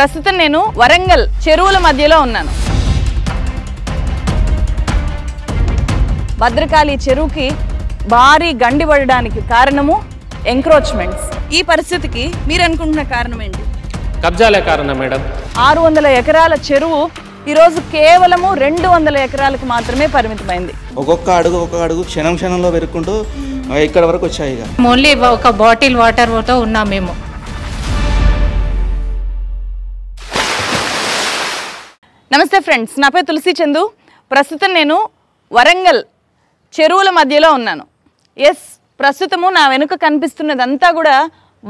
ప్రస్తుతం నేను వరంగల్ చెరువుల మధ్యలో ఉన్నాను భద్రకాళి చెరువుకి భారీ గండి పడడానికి కారణము ఎంక్రోచ్మెంట్స్ ఈ పరిస్థితికి మీరు అనుకుంటున్న కారణం ఏంటి కబ్జాలే కారణం మేడం ఆరు వందల ఎకరాల చెరువు ఈరోజు కేవలము రెండు వందల ఎకరాలకు మాత్రమే పరిమితమైంది ఒక్కొక్క అడుగు ఒక్కొక్క అడుగు క్షణం క్షణంలో పెరుక్కుంటూ ఇక్కడ వరకు వచ్చాయి ఓన్లీ ఒక బాటిల్ వాటర్ తో ఉన్నాం మేము నమస్తే ఫ్రెండ్స్ నా పేరు తులసి చందు ప్రస్తుతం నేను వరంగల్ చెరువుల మధ్యలో ఉన్నాను ఎస్ ప్రస్తుతము నా వెనుక కనిపిస్తున్నదంతా కూడా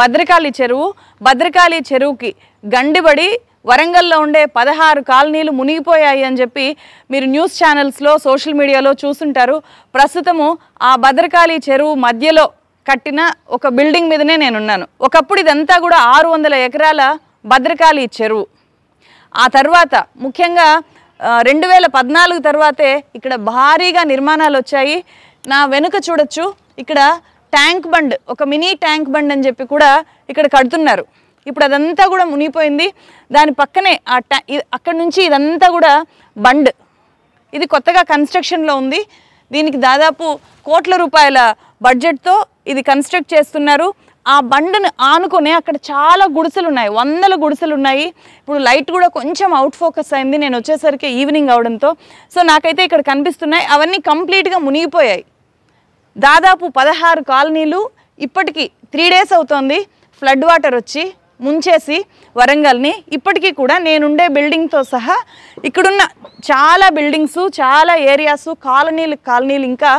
భద్రకాళి చెరువు భద్రకాళి చెరువుకి గండిబడి వరంగల్లో ఉండే పదహారు కాలనీలు మునిగిపోయాయి అని చెప్పి మీరు న్యూస్ ఛానల్స్లో సోషల్ మీడియాలో చూసుంటారు ప్రస్తుతము ఆ భద్రకాళి చెరువు మధ్యలో కట్టిన ఒక బిల్డింగ్ మీదనే నేనున్నాను ఒకప్పుడు ఇదంతా కూడా ఆరు వందల ఎకరాల భద్రకాళి చెరువు ఆ తర్వాత ముఖ్యంగా రెండు వేల పద్నాలుగు తర్వాతే ఇక్కడ భారీగా నిర్మాణాలు వచ్చాయి నా వెనుక చూడొచ్చు ఇక్కడ ట్యాంక్ బండ్ ఒక మినీ ట్యాంక్ బండ్ అని చెప్పి కూడా ఇక్కడ కడుతున్నారు ఇప్పుడు అదంతా కూడా మునిగిపోయింది దాని పక్కనే ఆ ట్యా అక్కడ నుంచి ఇదంతా కూడా బండ్ ఇది కొత్తగా కన్స్ట్రక్షన్లో ఉంది దీనికి దాదాపు కోట్ల రూపాయల బడ్జెట్తో ఇది కన్స్ట్రక్ట్ చేస్తున్నారు ఆ బండను ఆనుకునే అక్కడ చాలా గుడిసెలు ఉన్నాయి వందల గుడిసెలు ఉన్నాయి ఇప్పుడు లైట్ కూడా కొంచెం అవుట్ ఫోకస్ అయింది నేను వచ్చేసరికి ఈవినింగ్ అవడంతో సో నాకైతే ఇక్కడ కనిపిస్తున్నాయి అవన్నీ కంప్లీట్గా మునిగిపోయాయి దాదాపు పదహారు కాలనీలు ఇప్పటికీ త్రీ డేస్ అవుతోంది ఫ్లడ్ వాటర్ వచ్చి ముంచేసి వరంగల్ని ఇప్పటికీ కూడా నేనుండే బిల్డింగ్తో సహా ఇక్కడున్న చాలా బిల్డింగ్స్ చాలా ఏరియాస్ కాలనీలు కాలనీలు ఇంకా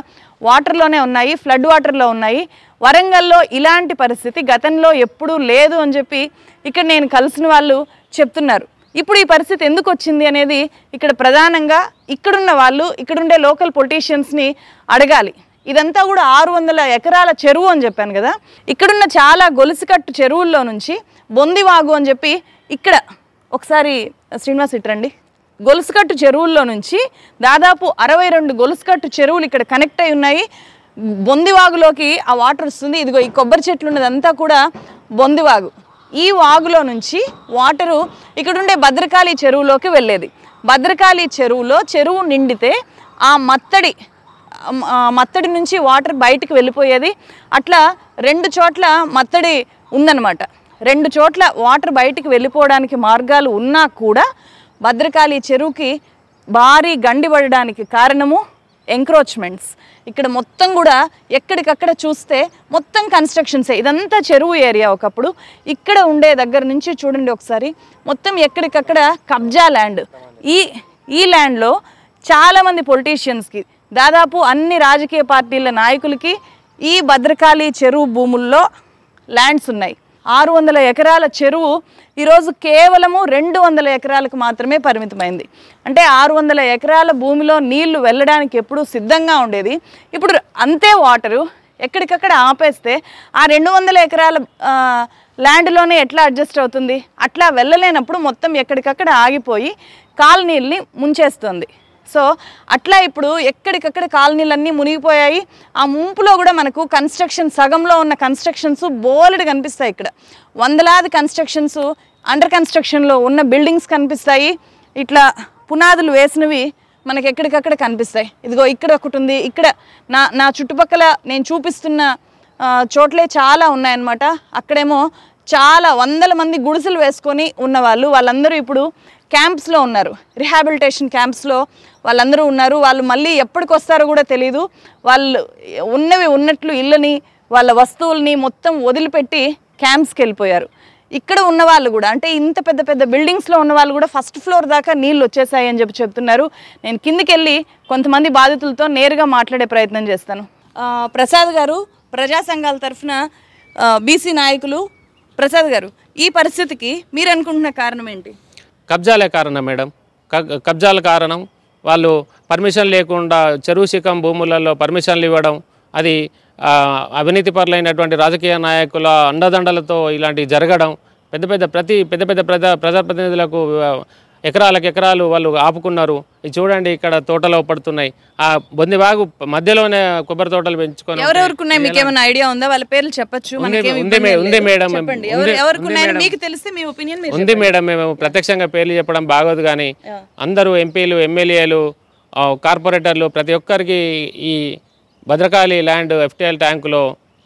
వాటర్లోనే ఉన్నాయి ఫ్లడ్ వాటర్లో ఉన్నాయి వరంగల్లో ఇలాంటి పరిస్థితి గతంలో ఎప్పుడూ లేదు అని చెప్పి ఇక్కడ నేను కలిసిన వాళ్ళు చెప్తున్నారు ఇప్పుడు ఈ పరిస్థితి ఎందుకు వచ్చింది అనేది ఇక్కడ ప్రధానంగా ఇక్కడున్న వాళ్ళు ఇక్కడుండే లోకల్ పొలిటీషియన్స్ని అడగాలి ఇదంతా కూడా ఆరు వందల ఎకరాల చెరువు అని చెప్పాను కదా ఇక్కడున్న చాలా గొలుసుకట్టు చెరువుల్లో నుంచి బొందివాగు అని చెప్పి ఇక్కడ ఒకసారి శ్రీనివాస్ ఇట్రండి గొలుసుకట్టు చెరువుల్లో నుంచి దాదాపు అరవై రెండు గొలుసుకట్టు చెరువులు ఇక్కడ కనెక్ట్ అయి ఉన్నాయి బొందివాగులోకి ఆ వాటర్ వస్తుంది ఇదిగో ఈ కొబ్బరి చెట్లు ఉన్నదంతా కూడా బొందివాగు ఈ వాగులో నుంచి వాటరు ఇక్కడుండే భద్రకాళి చెరువులోకి వెళ్ళేది భద్రకాళి చెరువులో చెరువు నిండితే ఆ మత్తడి మత్తడి నుంచి వాటర్ బయటకు వెళ్ళిపోయేది అట్లా రెండు చోట్ల మత్తడి ఉందన్నమాట రెండు చోట్ల వాటర్ బయటికి వెళ్ళిపోవడానికి మార్గాలు ఉన్నా కూడా భద్రకాళి చెరువుకి భారీ గండి పడడానికి కారణము ఎంక్రోచ్మెంట్స్ ఇక్కడ మొత్తం కూడా ఎక్కడికక్కడ చూస్తే మొత్తం కన్స్ట్రక్షన్సే ఇదంతా చెరువు ఏరియా ఒకప్పుడు ఇక్కడ ఉండే దగ్గర నుంచి చూడండి ఒకసారి మొత్తం ఎక్కడికక్కడ కబ్జా ల్యాండ్ ఈ ఈ ల్యాండ్లో చాలామంది పొలిటీషియన్స్కి దాదాపు అన్ని రాజకీయ పార్టీల నాయకులకి ఈ భద్రకాళి చెరువు భూముల్లో ల్యాండ్స్ ఉన్నాయి ఆరు వందల ఎకరాల చెరువు ఈరోజు కేవలము రెండు వందల ఎకరాలకు మాత్రమే పరిమితమైంది అంటే ఆరు వందల ఎకరాల భూమిలో నీళ్లు వెళ్ళడానికి ఎప్పుడూ సిద్ధంగా ఉండేది ఇప్పుడు అంతే వాటరు ఎక్కడికక్కడ ఆపేస్తే ఆ రెండు వందల ఎకరాల ల్యాండ్లోనే ఎట్లా అడ్జస్ట్ అవుతుంది అట్లా వెళ్ళలేనప్పుడు మొత్తం ఎక్కడికక్కడ ఆగిపోయి కాలనీల్ని ముంచేస్తుంది సో అట్లా ఇప్పుడు ఎక్కడికక్కడ కాలనీలన్నీ మునిగిపోయాయి ఆ ముంపులో కూడా మనకు కన్స్ట్రక్షన్ సగంలో ఉన్న కన్స్ట్రక్షన్స్ బోలెడు కనిపిస్తాయి ఇక్కడ వందలాది కన్స్ట్రక్షన్స్ అండర్ కన్స్ట్రక్షన్లో ఉన్న బిల్డింగ్స్ కనిపిస్తాయి ఇట్లా పునాదులు వేసినవి మనకి ఎక్కడికక్కడ కనిపిస్తాయి ఇదిగో ఇక్కడ ఒకటి ఉంది ఇక్కడ నా నా చుట్టుపక్కల నేను చూపిస్తున్న చోట్లే చాలా ఉన్నాయన్నమాట అక్కడేమో చాలా వందల మంది గుడిసెలు వేసుకొని ఉన్నవాళ్ళు వాళ్ళందరూ ఇప్పుడు క్యాంప్స్లో ఉన్నారు రిహాబిలిటేషన్ క్యాంప్స్లో వాళ్ళందరూ ఉన్నారు వాళ్ళు మళ్ళీ ఎప్పటికి వస్తారో కూడా తెలీదు వాళ్ళు ఉన్నవి ఉన్నట్లు ఇళ్ళని వాళ్ళ వస్తువుల్ని మొత్తం వదిలిపెట్టి క్యాంప్స్కి వెళ్ళిపోయారు ఇక్కడ ఉన్న వాళ్ళు కూడా అంటే ఇంత పెద్ద పెద్ద బిల్డింగ్స్లో ఉన్న వాళ్ళు కూడా ఫస్ట్ ఫ్లోర్ దాకా నీళ్ళు వచ్చేసాయి అని చెప్పి చెప్తున్నారు నేను కిందికి వెళ్ళి కొంతమంది బాధితులతో నేరుగా మాట్లాడే ప్రయత్నం చేస్తాను ప్రసాద్ గారు ప్రజా సంఘాల తరఫున బీసీ నాయకులు ప్రసాద్ గారు ఈ పరిస్థితికి మీరు అనుకుంటున్న కారణం ఏంటి కబ్జాలే కారణం మేడం కబ్జాల కారణం వాళ్ళు పర్మిషన్ లేకుండా చెరువు శిఖం భూములలో పర్మిషన్లు ఇవ్వడం అది అవినీతి పరులైనటువంటి రాజకీయ నాయకుల అండదండలతో ఇలాంటివి జరగడం పెద్ద పెద్ద ప్రతి పెద్ద పెద్ద ప్రజా ప్రజాప్రతినిధులకు ఎకరాలకు ఎకరాలు వాళ్ళు ఆపుకున్నారు చూడండి ఇక్కడ తోటలో పడుతున్నాయి ఆ బాగు మధ్యలోనే కొబ్బరి తోటలు పెంచుకొని ఎవరెవరుకున్నాయి మీకు ఏమైనా ఐడియా ఉందా వాళ్ళ పేర్లు చెప్పొచ్చు ఉంది మేడం మీకు తెలిస్తే మీ ఒపీనియన్ ఉంది మేడం మేము ప్రత్యక్షంగా పేర్లు చెప్పడం బాగోదు కానీ అందరూ ఎంపీలు ఎమ్మెల్యేలు కార్పొరేటర్లు ప్రతి ఒక్కరికి ఈ భద్రకాళి ల్యాండ్ ఎఫ్టీఎల్ ట్యాంకులో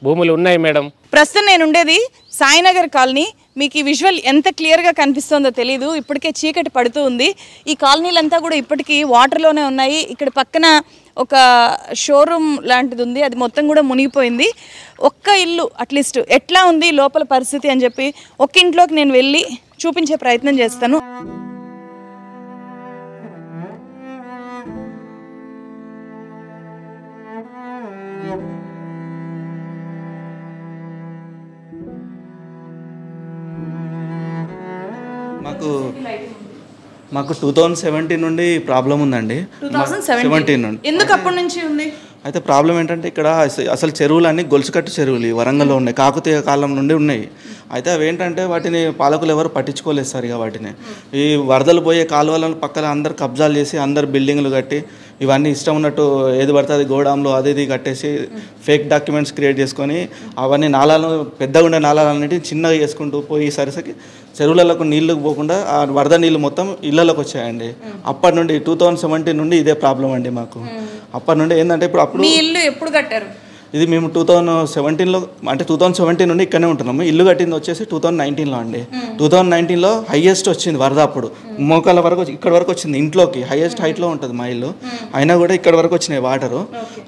భూములు ఉన్నాయి మేడం ప్రస్తుతం నేను ఉండేది సాయినగర్ కాలనీ మీకు ఈ విజువల్ ఎంత క్లియర్గా కనిపిస్తుందో తెలీదు ఇప్పటికే చీకటి పడుతూ ఉంది ఈ కాలనీలంతా కూడా ఇప్పటికీ వాటర్లోనే ఉన్నాయి ఇక్కడ పక్కన ఒక షోరూమ్ లాంటిది ఉంది అది మొత్తం కూడా మునిగిపోయింది ఒక్క ఇల్లు అట్లీస్ట్ ఎట్లా ఉంది లోపల పరిస్థితి అని చెప్పి ఒక్క ఇంట్లోకి నేను వెళ్ళి చూపించే ప్రయత్నం చేస్తాను thank you మాకు మాకు టూ థౌజండ్ సెవెంటీన్ నుండి ప్రాబ్లం ఉందండి సెవెంటీన్ నుండి ఎందుకు అప్పటి నుంచి ఉంది అయితే ప్రాబ్లం ఏంటంటే ఇక్కడ అసలు చెరువులన్నీ గొలుసుకట్టు చెరువులు వరంగల్లో hmm. ఉన్నాయి కాకతీయ కాలం నుండి ఉన్నాయి hmm. అయితే అవి ఏంటంటే వాటిని పాలకులు ఎవరు పట్టించుకోలేదు సరిగా వాటిని hmm. ఈ వరదలు పోయే కాలువలను పక్కన అందరు కబ్జాలు చేసి అందరు బిల్డింగ్లు కట్టి ఇవన్నీ ఇష్టం ఉన్నట్టు ఏది పడితే అది గోడాంలో అది ఇది కట్టేసి ఫేక్ డాక్యుమెంట్స్ క్రియేట్ చేసుకొని అవన్నీ నాళాలను పెద్దగా ఉండే నాళాలన్నిటి చిన్నగా చేసుకుంటూ పోయి సరిసరికి చెరువులకు నీళ్లు పోకుండా ఆ వరద నీళ్ళు మొత్తం ఇళ్లలోకి వచ్చాయండి అప్పటి నుండి టూ థౌజండ్ సెవెంటీన్ నుండి ఇదే ప్రాబ్లం అండి మాకు అప్పటి నుండి ఏంటంటే ఇప్పుడు అప్పుడు ఇల్లు ఎప్పుడు కట్టారు ఇది మేము టూ థౌజండ్ సెవెంటీన్లో అంటే టూ థౌజండ్ సెవెంటీన్ నుండి ఇక్కడనే ఉంటున్నాము ఇల్లు కట్టింది వచ్చేసి టూ థౌజండ్ నైన్టీన్లో అండి టూ థౌసండ్ నైన్టీన్లో హైయెస్ట్ వచ్చింది వరద అప్పుడు మోకాల వరకు ఇక్కడ వరకు వచ్చింది ఇంట్లోకి హైయెస్ట్ హైట్లో ఉంటుంది మా ఇల్లు అయినా కూడా ఇక్కడ వరకు వచ్చినాయి వాటరు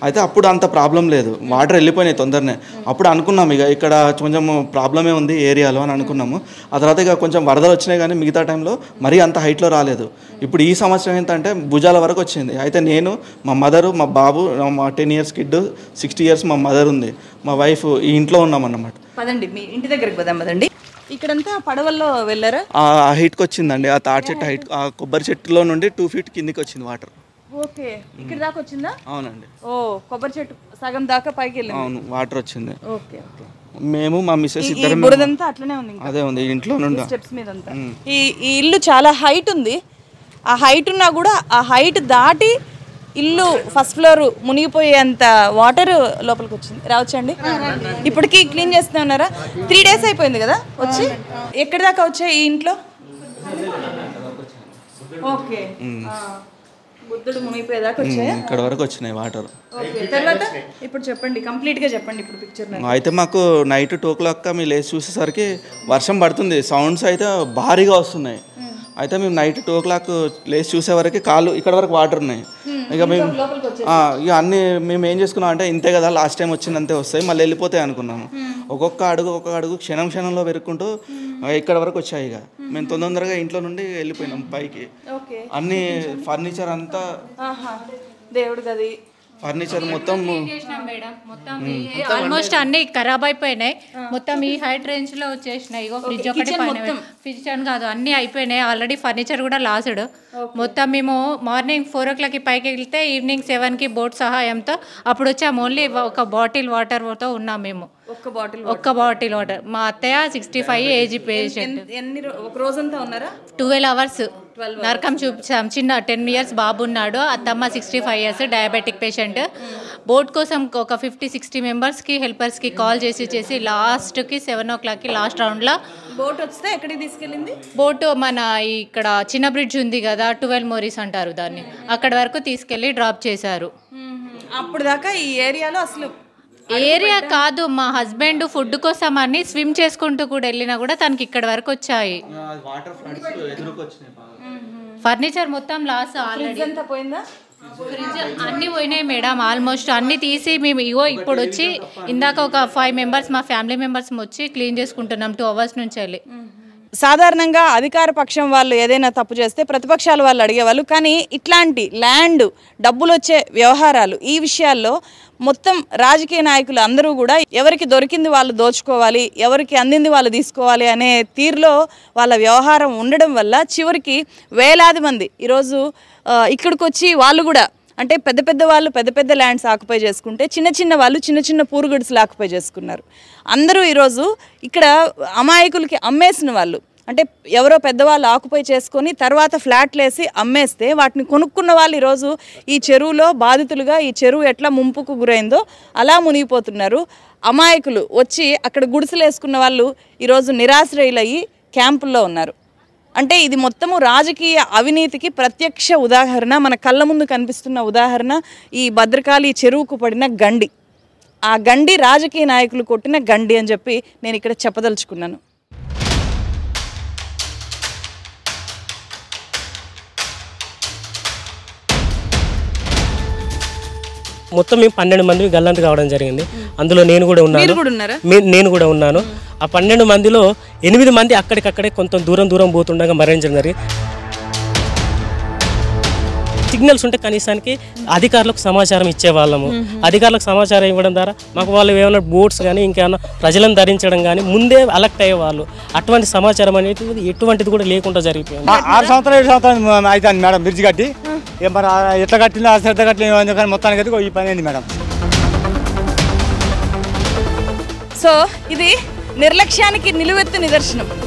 అయితే అప్పుడు అంత ప్రాబ్లం లేదు వాటర్ వెళ్ళిపోయినాయి తొందరనే అప్పుడు అనుకున్నాము ఇక ఇక్కడ కొంచెం ప్రాబ్లమే ఉంది ఏరియాలో అని అనుకున్నాము ఆ తర్వాత ఇక కొంచెం వరదలు వచ్చినాయి కానీ మిగతా టైంలో మరీ అంత హైట్లో రాలేదు ఇప్పుడు ఈ సంవత్సరం ఏంటంటే భుజాల వరకు వచ్చింది అయితే నేను మా మదరు మా బాబు మా ten years kid sixty years మా మా మదర్ ఉంది మా వైఫ్ ఈ ఇంట్లో ఉన్నామన్నమాట పదండి మీ ఇంటి దగ్గరికి పోదాం పదండి ఇక్కడంతా పడవల్లో వెళ్ళారా ఆ హైట్కి వచ్చిందండి ఆ తాటి చెట్టు హైట్ ఆ కొబ్బరి చెట్టులో నుండి టూ ఫీట్ కిందికి వచ్చింది వాటర్ ఓకే ఇక్కడ దాకా వచ్చిందా అవునండి ఓ కొబ్బరి చెట్టు సగం దాకా పైకి అవును వాటర్ వచ్చింది ఓకే ఓకే మేము మా మిస్సెస్ ఇద్దరు బురదంతా అట్లనే ఉంది అదే ఉంది ఇంట్లో నుండి స్టెప్స్ మీద అంతా ఈ ఈ ఇల్లు చాలా హైట్ ఉంది ఆ హైట్ ఉన్నా కూడా ఆ హైట్ దాటి ఇల్లు ఫస్ట్ ఫ్లోర్ మునిగిపోయేంత వాటర్ లోపలికి వచ్చింది రావచ్చండి ఇప్పటికీ క్లీన్ చేస్తూనే ఉన్నారా త్రీ డేస్ అయిపోయింది కదా వచ్చి ఎక్కడి దాకా వచ్చాయి ఈ ఇంట్లో ఓకే బుద్ధుడు మునిగిపోయేదాకా ఇక్కడ వరకు వచ్చినాయి వాటర్ తర్వాత ఇప్పుడు చెప్పండి కంప్లీట్ గా చెప్పండి ఇప్పుడు పిక్చర్ అయితే మాకు నైట్ టూ క్లాక్ మీ లేచి చూసేసరికి వర్షం పడుతుంది సౌండ్స్ అయితే భారీగా వస్తున్నాయి అయితే మేము నైట్ టూ ఓ క్లాక్ లేచి చూసేవరకు కాళ్ళు ఇక్కడ వరకు వాటర్ ఉన్నాయి ఇక మేము ఇక అన్నీ మేము ఏం చేసుకున్నాం అంటే ఇంతే కదా లాస్ట్ టైం వచ్చిందంతే వస్తాయి మళ్ళీ వెళ్ళిపోతాయి అనుకున్నాము ఒక్కొక్క అడుగు ఒక్కొక్క అడుగు క్షణం క్షణంలో పెరుక్కుంటూ ఇక్కడ వరకు వచ్చాయి ఇక మేము తొందరగా ఇంట్లో నుండి వెళ్ళిపోయినాం పైకి అన్ని ఫర్నిచర్ అంతా దేవుడు గది ఫర్నిచర్ మొత్తం ఆల్మోస్ట్ అన్ని ఖరాబ్ అయిపోయినాయి మొత్తం ఈ హైట్ రేంజ్ లో వచ్చేసినాయి ఇగో ఫ్రిడ్జ్ ఒకటి కిచెన్ కాదు అన్ని అయిపోయినాయి ఆల్రెడీ ఫర్నిచర్ కూడా లాస్డ్ మొత్తం మేము మార్నింగ్ ఫోర్ ఓ క్లాక్కి పైకి వెళ్తే ఈవినింగ్ సెవెన్కి బోట్ సహాయంతో అప్పుడు వచ్చాము ఓన్లీ ఒక బాటిల్ వాటర్తో ఉన్నాం మేము ఒక్క బాటిల్ ఒక్క బాటిల్ వాటర్ మా అత్తయ్య సిక్స్టీ ఫైవ్ ఏజీ పేషెంట్ ఎన్ని ఒక రోజంతా ఉన్నారా ట్వెల్వ్ అవర్స్ నరకం చూపించాం చిన్న టెన్ ఇయర్స్ బాబు ఉన్నాడు అత్తమ్మ sixty five years diabetic patient board కోసం ఒక ఫిఫ్టీ సిక్స్టీ మెంబర్స్కి హెల్పర్స్కి కాల్ చేసి చేసి లాస్ట్కి సెవెన్ ఓ క్లాక్కి లాస్ట్ రౌండ్లో బోట్ వస్తే ఎక్కడికి తీసుకెళ్ళింది బోట్ మన ఇక్కడ చిన్న బ్రిడ్జ్ ఉంది కదా ట్వెల్వ్ మోరీస్ అంటారు దాన్ని అక్కడ వరకు తీసుకెళ్ళి డ్రాప్ చేశారు అప్పుడు దాకా ఈ ఏరియాలో అసలు ఏరియా కాదు మా హస్బెండ్ ఫుడ్ కోసం అని స్విమ్ చేసుకుంటూ కూడా వెళ్ళినా కూడా తనకి ఇక్కడ వరకు వచ్చాయి ఫర్నిచర్ మొత్తం లాస్ ఫ్రిడ్జ్ అన్ని పోయినాయి మేడం ఆల్మోస్ట్ అన్నీ తీసి మేము ఇవో ఇప్పుడు వచ్చి ఇందాక ఒక ఫైవ్ మెంబర్స్ మా ఫ్యామిలీ మెంబర్స్ వచ్చి క్లీన్ చేసుకుంటున్నాం టూ అవర్స్ నుంచి వెళ్ళి సాధారణంగా అధికార పక్షం వాళ్ళు ఏదైనా తప్పు చేస్తే ప్రతిపక్షాలు వాళ్ళు అడిగేవాళ్ళు కానీ ఇట్లాంటి ల్యాండ్ డబ్బులు వచ్చే వ్యవహారాలు ఈ విషయాల్లో మొత్తం రాజకీయ నాయకులు అందరూ కూడా ఎవరికి దొరికింది వాళ్ళు దోచుకోవాలి ఎవరికి అందింది వాళ్ళు తీసుకోవాలి అనే తీరులో వాళ్ళ వ్యవహారం ఉండడం వల్ల చివరికి వేలాది మంది ఈరోజు ఇక్కడికి వచ్చి వాళ్ళు కూడా అంటే పెద్ద పెద్ద వాళ్ళు పెద్ద పెద్ద ల్యాండ్స్ ఆక్యుపై చేసుకుంటే చిన్న చిన్న వాళ్ళు చిన్న చిన్న పూరుగడుసులు ఆక్యుపై చేసుకున్నారు అందరూ ఈరోజు ఇక్కడ అమాయకులకి అమ్మేసిన వాళ్ళు అంటే ఎవరో పెద్దవాళ్ళు ఆకుపై చేసుకొని తర్వాత ఫ్లాట్లేసి అమ్మేస్తే వాటిని కొనుక్కున్న వాళ్ళు ఈరోజు ఈ చెరువులో బాధితులుగా ఈ చెరువు ఎట్లా ముంపుకు గురైందో అలా మునిగిపోతున్నారు అమాయకులు వచ్చి అక్కడ గుడిసెలు వేసుకున్న వాళ్ళు ఈరోజు నిరాశ్రయులయ్యి క్యాంపుల్లో ఉన్నారు అంటే ఇది మొత్తము రాజకీయ అవినీతికి ప్రత్యక్ష ఉదాహరణ మన కళ్ళ ముందు కనిపిస్తున్న ఉదాహరణ ఈ భద్రకాళి చెరువుకు పడిన గండి ఆ గండి రాజకీయ నాయకులు కొట్టిన గండి అని చెప్పి నేను ఇక్కడ చెప్పదలుచుకున్నాను మొత్తం మేము పన్నెండు మంది గల్లంతు కావడం జరిగింది అందులో నేను కూడా ఉన్నాను నేను కూడా ఉన్నాను ఆ పన్నెండు మందిలో ఎనిమిది మంది అక్కడికక్కడే కొంత దూరం దూరం పోతుండగా మరణించడం జరిగింది సిగ్నల్స్ ఉంటే కనీసానికి అధికారులకు సమాచారం ఇచ్చేవాళ్ళము అధికారులకు సమాచారం ఇవ్వడం ద్వారా మాకు వాళ్ళు ఏమైనా బోట్స్ కానీ ఇంకేమైనా ప్రజలను ధరించడం కానీ ముందే అలర్ట్ అయ్యేవాళ్ళు అటువంటి సమాచారం అనేది ఎటువంటిది కూడా లేకుండా జరిగిపోయింది ఆరు సంవత్సరాలు ఏడు సంవత్సరాలు అయితే మేడం బ్రిడ్జ్ కట్టి ఇక మరి ఎట్లా కట్టిందో ఆ శ్రద్ధ కట్టలేదు కానీ మొత్తానికి అయితే ఈ పని అయింది మేడం సో ఇది నిర్లక్ష్యానికి నిలువెత్తు నిదర్శనం